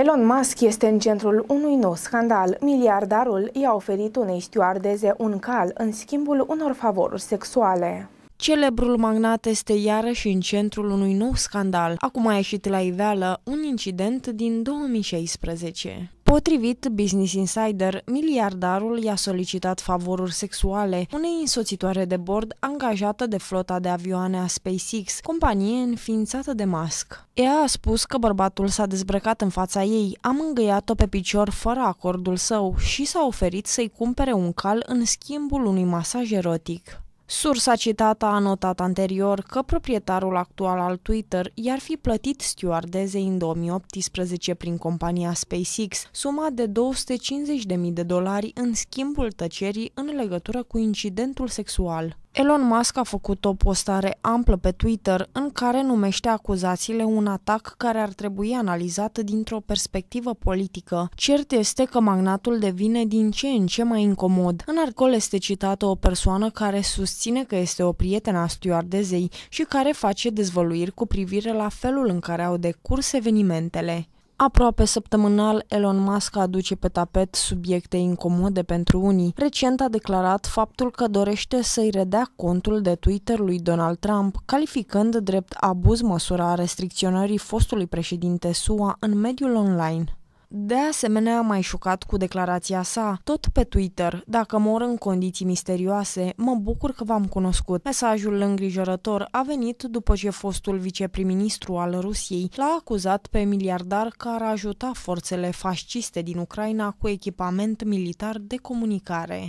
Elon Musk este în centrul unui nou scandal. Miliardarul i-a oferit unei stioardeze un cal în schimbul unor favoruri sexuale. Celebrul magnat este iarăși în centrul unui nou scandal. Acum a ieșit la iveală un incident din 2016. Potrivit Business Insider, miliardarul i-a solicitat favoruri sexuale unei însoțitoare de bord angajată de flota de avioane a SpaceX, companie înființată de Musk. Ea a spus că bărbatul s-a dezbrăcat în fața ei, a mângâiat-o pe picior fără acordul său și s-a oferit să-i cumpere un cal în schimbul unui masaj erotic. Sursa citată a notat anterior că proprietarul actual al Twitter i-ar fi plătit stewardezei în 2018 prin compania SpaceX suma de 250.000 de dolari în schimbul tăcerii în legătură cu incidentul sexual. Elon Musk a făcut o postare amplă pe Twitter în care numește acuzațiile un atac care ar trebui analizat dintr-o perspectivă politică. Cert este că magnatul devine din ce în ce mai incomod. În arcol este citată o persoană care susține că este o prietenă a stewardezei și care face dezvăluiri cu privire la felul în care au decurs evenimentele. Aproape săptămânal, Elon Musk aduce pe tapet subiecte incomode pentru unii. Recent a declarat faptul că dorește să-i redea contul de Twitter lui Donald Trump, calificând drept abuz măsura restricționării fostului președinte SUA în mediul online. De asemenea, mai șocat cu declarația sa, tot pe Twitter, dacă mor în condiții misterioase, mă bucur că v-am cunoscut. Mesajul îngrijorător a venit după ce fostul viceprim-ministru al Rusiei l-a acuzat pe miliardar că ar ajuta forțele fasciste din Ucraina cu echipament militar de comunicare.